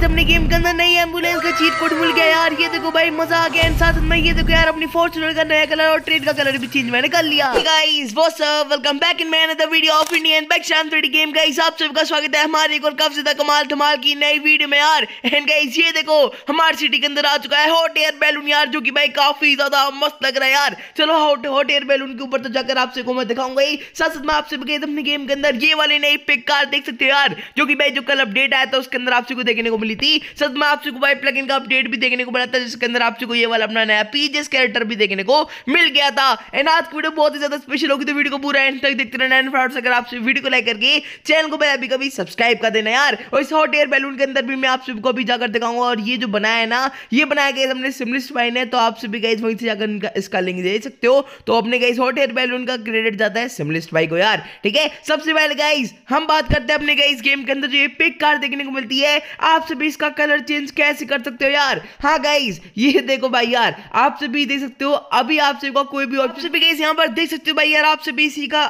guys अपने game के अंदर नई एम्बुलेंस का चीट कोड भूल गया यार ये देखो भाई मजा आ गया साथ में ये देखो यार अपनी फॉर्चुनर का नया कलर और ट्रेन का कलर भी चेंज मैंने कर लिया guys what's up welcome back in my another video of Indian back शाम थ्री गेम गाइस आप सबका स्वागत है हमारे एक और कब से कमाल धमाल की नई वीडियो में यार एंड गाइस ये देखो हमारी सिटी के अंदर आ चुका है हॉट एयर बैलून यार जो कि भाई काफी ज्यादा मस्त लग रहा है यार चलो हॉट हॉट एयर बैलून के ऊपर तो जाकर आपसे को मैं दिखाऊंगा ही साथ साथ में आपसे अपने गेम के अंदर ये वाले नई पिक कार देख सकते हो यार जो कि भाई जो कल अपडेट आया था उसके अंदर आपसे को देखने को मिली थी साथ में आप सबको वाइप प्लगइन का अपडेट भी देखने को मिला था जिसके अंदर आप सबको ये वाला अपना नया पीजेस कैरेक्टर भी देखने को मिल गया था एंड आज की वीडियो बहुत ही ज्यादा स्पेशल होगी तो वीडियो को पूरा एंड तक देखते रहना एंड फ्रेंड्स अगर आप सब वीडियो को लाइक करके चैनल को भाई अभी कभी सब्सक्राइब कर देना यार और इस हॉट एयर बैलून के अंदर भी मैं आप सबको अभी जाकर दिखाऊंगा और ये जो बनाया है ना ये बनाया गया हमने सिमलिस भाई ने तो आप सभी गाइस वहीं से जाकर इसका लिंक दे सकते हो तो अपने गाइस हॉट एयर बैलून का क्रेडिट जाता है सिमलिस भाई को यार ठीक है सबसे पहले गाइस हम बात करते हैं अपने गाइस गेम के अंदर जो ये पिक कार देखने को मिलती है आप सभी भी इसका कलर चेंज कैसे कर सकते हो यार हाँ गाइज ये देखो भाई यार आप सभी देख सकते हो अभी आप सभी को कोई भी ऑप्शन भी गाइस यहाँ पर देख सकते हो भाई यार आप सभी इसी का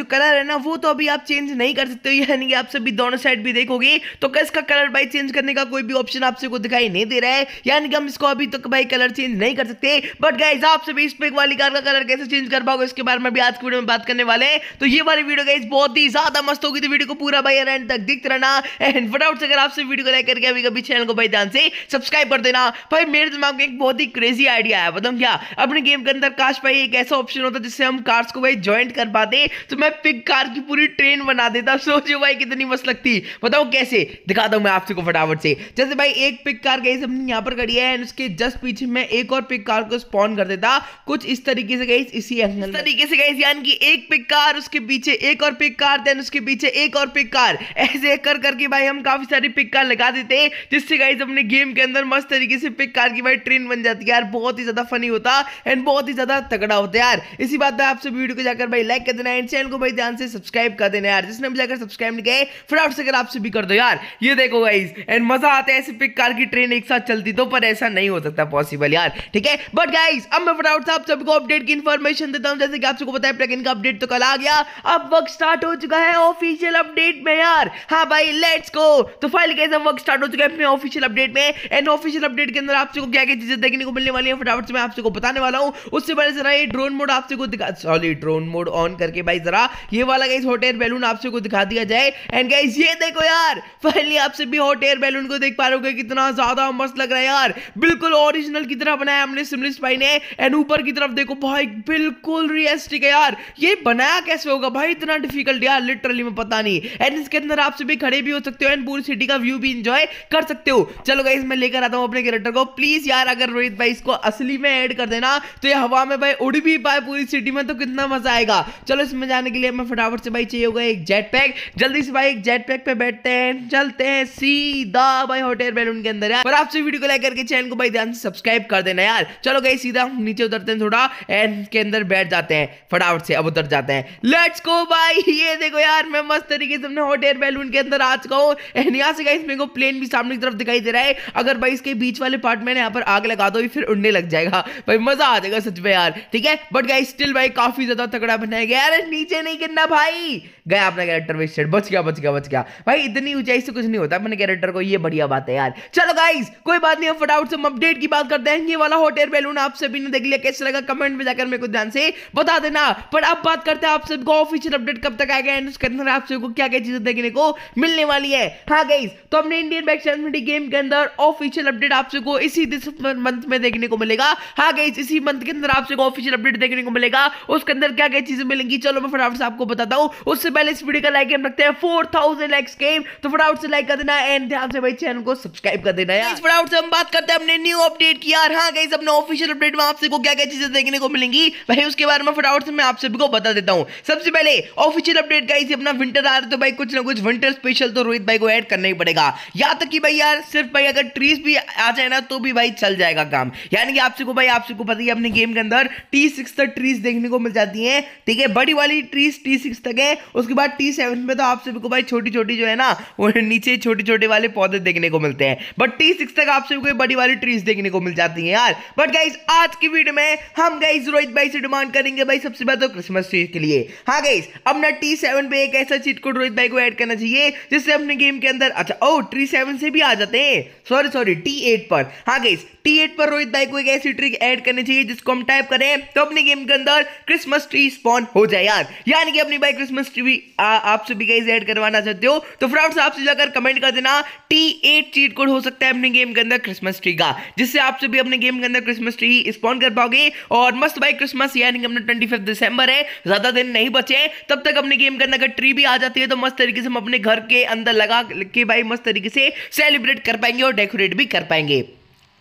जो कलर है ना वो तो अभी आप चेंज नहीं कर सकते हो यानी आप सभी दोनों साइड भी देखोगे तो इसका कलर भाई चेंज करने का कोई भी ऑप्शन आप सभी को दिखाई नहीं दे रहा है यानी कि हम इसको अभी तक तो भाई कलर चेंज नहीं कर सकते बट गाइज आप सभी इस पे वाली कार का कलर कैसे चेंज कर पाओगे इसके बारे में भी आज की वीडियो में बात करने वाले हैं तो ये वाली वीडियो गाइज बहुत ही ज्यादा मस्त होगी तो वीडियो को पूरा भाई एंड तक दिखते रहना एंड फटाउट से अगर आपसे वीडियो को लाइक करके के अभी कभी चैनल को भाई ध्यान से सब्सक्राइब कर देना भाई मेरे दिमाग में एक बहुत ही क्रेजी आइडिया है बताऊँ क्या अपने गेम के अंदर काश भाई एक ऐसा ऑप्शन होता जिससे हम कार्स को भाई ज्वाइंट कर पाते तो मैं पिक कार की पूरी ट्रेन बना देता सोचो भाई कितनी मस्त लगती बताओ कैसे दिखा दो मैं आप सबको फटाफट से जैसे भाई एक पिक कार गई हमने यहाँ पर खड़ी है उसके जस्ट पीछे मैं एक और पिक कार को स्पॉन कर देता कुछ इस तरीके से गई इसी एंगल तरीके से गई यानी कि एक पिक कार उसके पीछे एक और पिक कार देन उसके पीछे एक और पिक कार ऐसे कर करके भाई हम काफी सारी पिक कार लगा देते सकते जिससे गाइज अपने गेम के अंदर मस्त तरीके से पिक कार की भाई ट्रेन बन जाती है यार बहुत ही ज्यादा फनी होता एंड बहुत ही ज्यादा तगड़ा होता यार इसी बात में आपसे वीडियो को जाकर भाई लाइक कर देना एंड चैनल को भाई ध्यान से सब्सक्राइब कर देना यार जिसने भी जाकर सब्सक्राइब नहीं किया फटाफट से आपसे भी कर दो यार ये देखो गाइज एंड मजा आता है ऐसे पिक कार की ट्रेन एक साथ चलती तो पर ऐसा नहीं हो सकता पॉसिबल यार ठीक है बट गाइज अब मैं फटाउट से आप सबको अपडेट की इन्फॉर्मेशन देता हूँ जैसे कि आप सबको बताया प्लगइन का अपडेट तो कल आ गया अब वर्क स्टार्ट हो चुका है ऑफिशियल अपडेट में यार हाँ भाई लेट्स गो तो फाइल कैसे वर्क स्टार्ट हो तो चुके है अपने ऑफिशियल अपडेट में एंड ऑफिशियल अपडेट के अंदर आपसे क्या क्या चीजें देखने को मिलने वाली है फटाफट से मैं आपसे बताने वाला हूँ उससे पहले जरा ये ड्रोन मोड आपसे को दिखा सॉरी ड्रोन मोड ऑन करके भाई जरा ये वाला गाइस हॉट एयर बैलून आपसे को दिखा दिया जाए एंड गाइस ये देखो यार फाइनली आपसे भी हॉट एयर बैलून को देख पा रहे हो कितना ज्यादा मस्त लग रहा है यार बिल्कुल ओरिजिनल की तरह बनाया हमने सिमलिस्ट भाई ने एंड ऊपर की तरफ देखो भाई बिल्कुल रियलिस्टिक है यार ये बनाया कैसे होगा भाई इतना डिफिकल्ट यार लिटरली मैं पता नहीं एंड इसके अंदर आपसे भी खड़े भी हो सकते हो एंड पूरी सिटी का व्यू भी इंजॉय कर सकते हो चलो गाइस मैं लेकर आता हूँ अपने कैरेक्टर को प्लीज यार अगर रोहित भाई इसको असली में ऐड कर देना तो ये हवा में भाई उड़ भी पाए पूरी सिटी में तो कितना मजा आएगा चलो इसमें जाने के लिए हमें फटाफट से भाई चाहिए होगा एक जेट पैक जल्दी से भाई एक जेट पैक पे बैठते हैं चलते हैं सीधा भाई होटल बैलून के अंदर यार आपसे वीडियो को लाइक करके चैनल को भाई ध्यान से सब्सक्राइब कर देना यार चलो गई सीधा नीचे उतरते हैं थोड़ा एंड के अंदर बैठ जाते हैं फटाफट से अब उतर जाते हैं लेट्स गो भाई ये देखो यार मैं मस्त तरीके से अपने होटल बैलून के अंदर आ चुका हूँ एंड यहाँ से गाइस मेरे को प्लेन इंजन भी सामने की तरफ दिखाई दे रहा है अगर भाई इसके बीच वाले पार्ट में यहाँ पर आग लगा दो फिर उड़ने लग जाएगा भाई मजा आ जाएगा सच में यार ठीक है बट गाई स्टिल भाई काफी ज्यादा तगड़ा बनाया गया अरे नीचे नहीं गिरना भाई गया अपना कैरेक्टर वेस्टेड बच गया बच गया बच गया भाई इतनी ऊंचाई से कुछ नहीं होता अपने कैरेक्टर को ये बढ़िया बात है यार चलो गाइज कोई बात नहीं हम फटाउट से अपडेट की बात करते हैं ये वाला हॉट एयर बैलून आप सभी ने देख लिया कैसे लगा कमेंट में जाकर मेरे को ध्यान से बता देना पर अब बात करते हैं आप सबको ऑफिशियल अपडेट कब तक आएगा एंड उसके अंदर आप सबको क्या क्या चीजें देखने को मिलने वाली है हाँ गाइज तो हमने इंडियन बैक चैनल गेम के अंदर ऑफिशियल अपडेट आप सबको इसी दिस मंथ में देखने को मिलेगा हाँ गई इसी मंथ के अंदर आप सबको ऑफिशियल अपडेट देखने को मिलेगा उसके अंदर क्या क्या चीजें मिलेंगी चलो मैं फटाफट से आपको बताता हूँ उससे पहले इस वीडियो का लाइक गेम रखते हैं फोर थाउजेंड लाइक्स गेम तो फटाउट से लाइक कर देना एंड ध्यान से भाई चैनल को सब्सक्राइब कर देना है फटाउट से हम बात करते हैं अपने न्यू अपडेट की यार हाँ गई अपने ऑफिशियल अपडेट में आपसे सबको क्या क्या चीजें देखने को मिलेंगी भाई उसके बारे में फटाउट से मैं आप सभी को बता देता हूँ सबसे पहले ऑफिशियल अपडेट का अपना विंटर आ रहा है तो भाई कुछ ना कुछ विंटर स्पेशल तो रोहित भाई को ऐड करना ही पड़ेगा या तक कि भाई यार सिर्फ भाई अगर ट्रीज भी आ जाए ना तो भी भाई चल जाएगा काम यानी कि आपसे को भाई आपसे को पता ही अपने गेम के अंदर टी सिक्स तक ट्रीज देखने को मिल जाती है ठीक है बड़ी वाली ट्रीज टी सिक्स तक है उसके बाद टी सेवन में तो आप सभी को भाई छोटी छोटी जो है ना वो नीचे छोटे छोटे वाले पौधे देखने को मिलते हैं बट टी सिक्स तक आप सभी को बड़ी वाली ट्रीज देखने को मिल जाती है यार बट गाइज आज की वीडियो में हम गाइज रोहित भाई से डिमांड करेंगे भाई सबसे पहले तो क्रिसमस ट्री के लिए हाँ गाइज अपना टी सेवन पे एक ऐसा चीट कोड रोहित भाई को एड करना चाहिए जिससे अपने गेम के अंदर अच्छा ओ ट्री सेवन सेवन से भी आ जाते हैं सॉरी सॉरी टी एट पर हाँ गई टी एट पर रोहित भाई को एक ऐसी ट्रिक ऐड करनी चाहिए जिसको हम टाइप करें तो अपने गेम के अंदर क्रिसमस ट्री स्पॉन हो जाए यार यानी कि अपनी भाई क्रिसमस ट्री भी आप सभी गाइज ऐड करवाना चाहते हो तो फ्रेंड्स आपसे जाकर कमेंट कर देना टी एट चीट कोड हो सकता है अपने गेम के अंदर क्रिसमस ट्री का जिससे आप सभी अपने गेम के अंदर क्रिसमस ट्री स्पॉन कर पाओगे और मस्त भाई क्रिसमस यानी कि अपना ट्वेंटी फिफ्थ दिसंबर है ज्यादा दिन नहीं बचे तब तक अपने गेम के अंदर अगर ट्री भी आ जाती है तो मस्त तरीके से हम अपने घर के अंदर लगा के भाई मस्त तरीके से सेलिब्रेट कर पाएंगे और डेकोरेट भी कर पाएंगे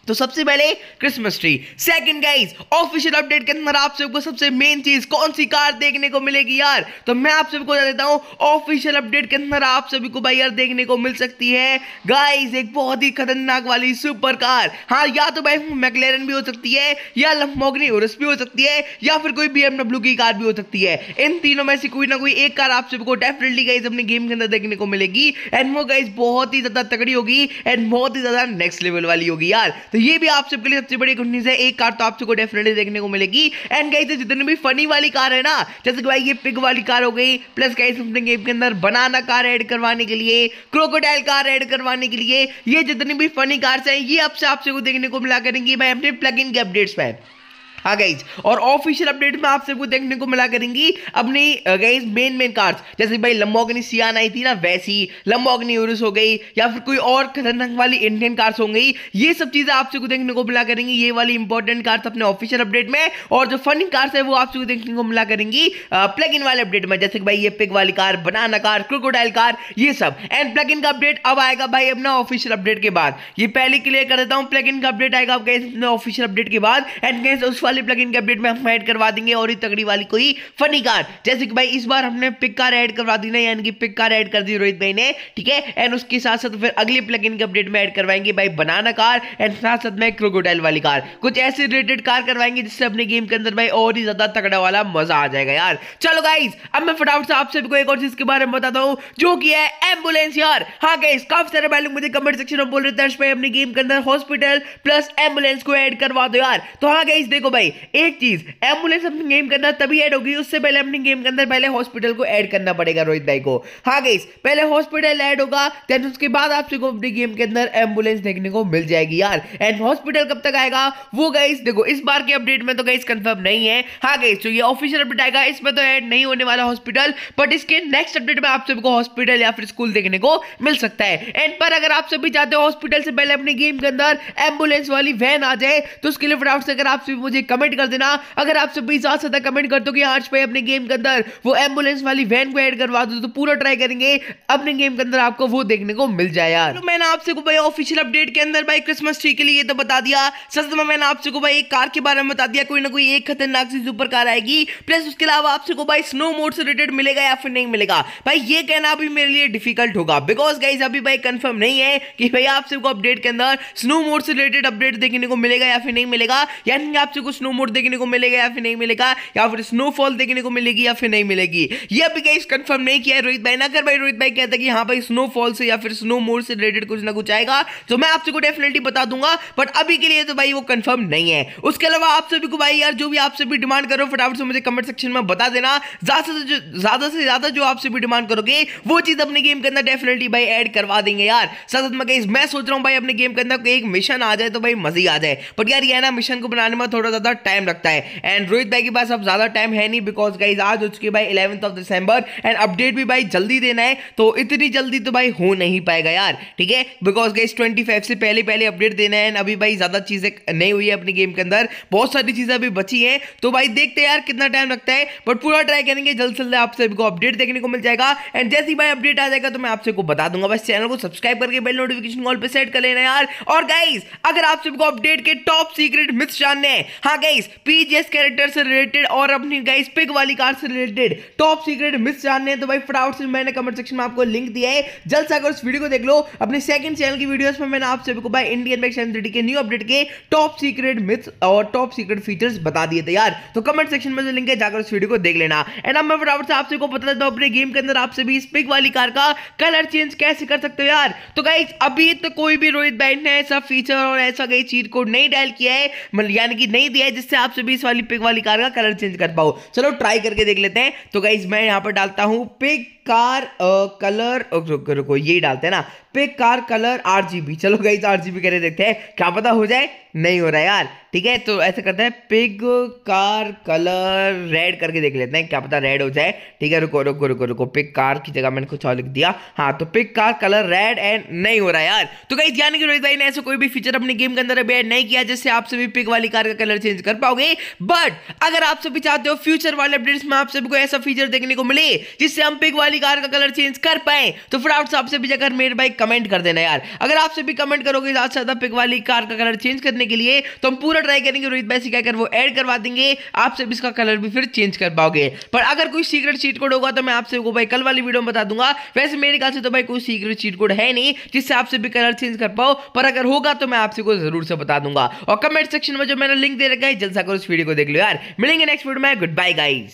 तो सबसे पहले Christmas tree second guys official update के अंदर आप सबको सबसे मेन चीज कौन सी कार देखने को मिलेगी यार तो मैं आप सबको बता देता हूँ ऑफिशियल अपडेट के अंदर आप सभी को भाई यार देखने को मिल सकती है गाइस एक बहुत ही खतरनाक वाली सुपर कार हाँ या तो भाई मैकलेरन भी हो सकती है या लम्बोगनी और भी हो सकती है या फिर कोई बीएमडब्ल्यू की कार भी हो सकती है इन तीनों में से कोई ना कोई एक कार आप सबको डेफिनेटली गाइज अपने गेम के अंदर देखने को मिलेगी एंड वो गाइज बहुत ही ज्यादा तगड़ी होगी एंड बहुत ही ज्यादा नेक्स्ट लेवल वाली होगी यार तो ये भी आप सबके लिए सबसे बड़ी गुड न्यूज है एक कार तो आप सबको डेफिनेटली देखने को मिलेगी एंड कहीं से जितनी भी फनी वाली कार है ना जैसे कि भाई ये पिग वाली कार हो गई प्लस कहीं अपने गेम के अंदर बनाना कार ऐड करवाने के लिए क्रोकोडाइल कार ऐड करवाने के लिए ये जितनी भी फनी कार्स हैं ये आपसे आपसे को देखने को मिला करेंगी भाई अपने प्लग के अपडेट्स में हाँ गाइज और ऑफिशियल अपडेट में आप सबको देखने को मिला करेंगी अपनी गाइज मेन मेन कार्स जैसे भाई लंबोगनी सियान आई थी ना वैसी लंबोगनी यूरस हो गई या फिर कोई और खतरनाक वाली इंडियन कार्स हो गई ये सब चीजें आप सबको देखने को मिला करेंगी ये वाली इंपॉर्टेंट कार्स अपने ऑफिशियल अपडेट में और जो फनी कार्स है वो आप सबको देखने को मिला करेंगी प्लग इन वाले अपडेट में जैसे भाई ये पिक वाली car banana car crocodile car ये सब एंड प्लग इन का अपडेट अब आएगा भाई अपना ऑफिशियल अपडेट के बाद ये पहले क्लियर कर देता हूँ प्लग इन का अपडेट आएगा ऑफिशियल अपडेट के बाद एंड गैस उस वाले वाले प्लगइन के अपडेट में हम ऐड करवा देंगे और ही तगड़ी वाली कोई फनी कार जैसे कि भाई इस बार हमने पिक कार ऐड करवा दी ना यानी कि पिक कार ऐड कर दी रोहित भाई ने ठीक है एंड उसके साथ साथ फिर अगले प्लग के अपडेट में ऐड करवाएंगे भाई बनाना कार एंड साथ साथ में क्रोकोटाइल वाली कार कुछ ऐसे रिलेटेड कार करवाएंगे जिससे अपने गेम के अंदर भाई और ही ज्यादा तगड़ा वाला मजा आ जाएगा यार चलो गाइज अब मैं फटाफट से आप सभी को एक और चीज के बारे में बताता हूँ जो कि है एम्बुलेंस यार हाँ गाइज काफी सारे भाई मुझे कमेंट सेक्शन में बोल रहे दर्श भाई अपने गेम के अंदर हॉस्पिटल प्लस एम्बुलेंस को ऐड करवा दो यार तो हाँ गाइज देखो भाई भाई एक चीज एम्बुलेंस अपनी गेम के अंदर तभी ऐड होगी उससे पहले अपनी गेम के अंदर पहले हॉस्पिटल को ऐड करना पड़ेगा रोहित भाई को हाँ गई पहले हॉस्पिटल ऐड होगा देन उसके बाद आपसे को अपनी गेम के अंदर एम्बुलेंस देखने को मिल जाएगी यार एंड हॉस्पिटल कब तक आएगा वो गई देखो इस बार के अपडेट में तो गई कंफर्म नहीं है हाँ गई तो ये ऑफिशियल अपडेट आएगा इसमें तो ऐड नहीं होने वाला हॉस्पिटल बट इसके नेक्स्ट अपडेट में आप सबको हॉस्पिटल या फिर स्कूल देखने को मिल सकता है एंड पर अगर आप सभी चाहते हो हॉस्पिटल से पहले अपने गेम के अंदर एम्बुलेंस वाली वैन आ जाए तो उसके लिए फटाफट से अगर आप सभी मुझे कमेंट कर देना अगर आप सभी साथ ज्यादा कमेंट कर दो कि आर्च भाई अपने गेम के अंदर वो एम्बुलेंस वाली वैन को ऐड करवा दो तो पूरा ट्राई करेंगे अपने गेम के अंदर आपको वो देखने को मिल जाए यार मैंने आपसे को भाई ऑफिशियल अपडेट के अंदर भाई क्रिसमस ट्री के लिए तो बता दिया सच में मैंने आपसे को भाई एक कार के बारे में बता दिया कोई ना कोई एक खतरनाक सी सुपर कार आएगी प्लस उसके अलावा आपसे को भाई स्नो मोड से रिलेटेड मिलेगा या फिर नहीं मिलेगा भाई ये कहना अभी मेरे लिए डिफिकल्ट होगा बिकॉज गाइज अभी भाई कंफर्म नहीं है कि भाई आपसे को अपडेट के अंदर स्नो मोड से रिलेटेड अपडेट देखने को मिलेगा या फिर नहीं मिलेगा यानी आपसे को स्नो मोड देखने को मिलेगा या फिर नहीं मिलेगा या फिर स्नोफॉल देखने को मिलेगी या फिर नहीं मिलेगी ये अभी कहीं कंफर्म नहीं किया रोहित भाई ना कर भाई रोहित भाई कहता कि हाँ भाई स्नोफॉल से या फिर स्नो मोड से रिलेटेड कुछ ना कुछ आएगा तो मैं आप सबको डेफिनेटली बता दूंगा बट अभी के लिए तो भाई वो कंफर्म नहीं है उसके अलावा आप सभी को भाई यार जो भी आप सभी डिमांड करो फटाफट से मुझे कमेंट सेक्शन में बता देना ज्यादा से ज्यादा जो आप सभी डिमांड करोगे वो चीज अपने गेम के अंदर डेफिनेटली भाई ऐड करवा देंगे यार साथ साथ मैं सोच रहा हूँ भाई अपने गेम के अंदर एक मिशन आ जाए तो भाई मजी आ जाए बट यार ये ना मिशन को बनाने में थोड़ा ज़्यादा टाइम लगता है एंड रोहित भाई के पास अब ज़्यादा टाइम है नहीं बिकॉज गाइज आज हो चुकी भाई eleventh of December and update भी भाई जल्दी देना है तो इतनी जल्दी तो भाई हो नहीं पाएगा यार ठीक है बिकॉज गाइज ट्वेंटी फाइव से पहले पहले अपडेट देना है एंड अभी भाई ज़्यादा चीज़ें नहीं हुई है अपनी गेम के अंदर बहुत सारी चीज़ें अभी बची हैं तो भाई देखते हैं यार कितना टाइम लगता है बट पूरा ट्राई करेंगे जल्द से जल्द आप सभी को अपडेट देखने को मिल जाएगा एंड जैसे ही भाई अपडेट आ जाएगा तो मैं आप सबको बता दूंगा बस चैनल को सब्सक्राइब करके बेल नोटिफिकेशन ऑल पर सेट कर लेना यार और गाइज अगर आप सबको अपडेट के टॉप सीक्रेट मिस जानने हैं हाँ हाँ गाइस पीजीएस कैरेक्टर से रिलेटेड और अपनी गाइस पिक वाली कार से रिलेटेड टॉप सीक्रेट मिस जानने हैं तो भाई फटाफट से मैंने कमेंट सेक्शन में आपको लिंक दिया है जल्द से अगर उस वीडियो को देख लो अपने सेकंड चैनल की वीडियोस में मैंने आप सभी को भाई इंडियन बैंक सेवन के न्यू अपडेट के टॉप सीक्रेट मिथ्स और टॉप सीक्रेट फीचर्स बता दिए थे यार तो कमेंट सेक्शन में जो लिंक है जाकर उस वीडियो को देख लेना एंड अब मैं फटाफट से आप सभी को बता देता हूँ अपने गेम के अंदर आप सभी इस पिक वाली कार का कलर चेंज कैसे कर सकते हो यार तो गाइस अभी तो कोई भी रोहित बैंक ने ऐसा फीचर और ऐसा कहीं चीज को नहीं डायल किया है मतलब यानी कि नहीं दिया है जिससे आप सभी इस वाली पिक वाली कार का कलर चेंज कर पाओ चलो ट्राई करके देख लेते हैं तो गाइज मैं यहाँ पर डालता हूँ पिक कार कलर रुको यही डालते हैं ना पे कार कलर जी बी चलो गई तो बी करे देखते हैं क्या पता हो जाए नहीं हो रहा है यार ठीक है तो ऐसे करते हैं पिग कार कलर रेड करके देख लेते हैं क्या पता रेड हो जाए ठीक है रुको रुको रुको रुको पिक कार की जगह मैंने कुछ और लिख दिया हाँ तो pick car colour red and नहीं हो रहा यार तो कहीं ध्यान की रोहित भाई ने ऐसा कोई भी फीचर अपने गेम के अंदर अभी एड नहीं किया जिससे आप सभी पिक वाली कार का कलर चेंज कर पाओगे बट अगर आप सभी चाहते हो फ्यूचर वाले अपडेट्स में आप सभी को ऐसा फीचर देखने को मिले जिससे हम पिक वाली कार का कलर चेंज कर पाए तो फिर आप सबसे भी जाकर मेरे भाई कमेंट कर देना यार अगर आपसे भी कमेंट करोगे तो ज़्यादा से ज़्यादा पिक वाली कार का कलर चेंज करने के लिए तो हम पूरा ट्राई करेंगे रोहित भाई सिखा कर वो एड करवा देंगे आपसे भी इसका कलर भी फिर चेंज कर पाओगे पर अगर कोई सीक्रेट चीट कोड होगा तो मैं आपसे वो भाई कल वाली वीडियो में बता दूंगा वैसे मेरे ख्याल से तो भाई कोई सीक्रेट चीट कोड है नहीं जिससे आपसे भी कलर चेंज कर पाओ पर अगर होगा तो मैं आपसे को जरूर से बता दूंगा और कमेंट सेक्शन में जो मैंने लिंक दे रखा है जल्द से उस वीडियो को देख लो यार मिलेंगे नेक्स्ट वीडियो में गुड बाय गाइज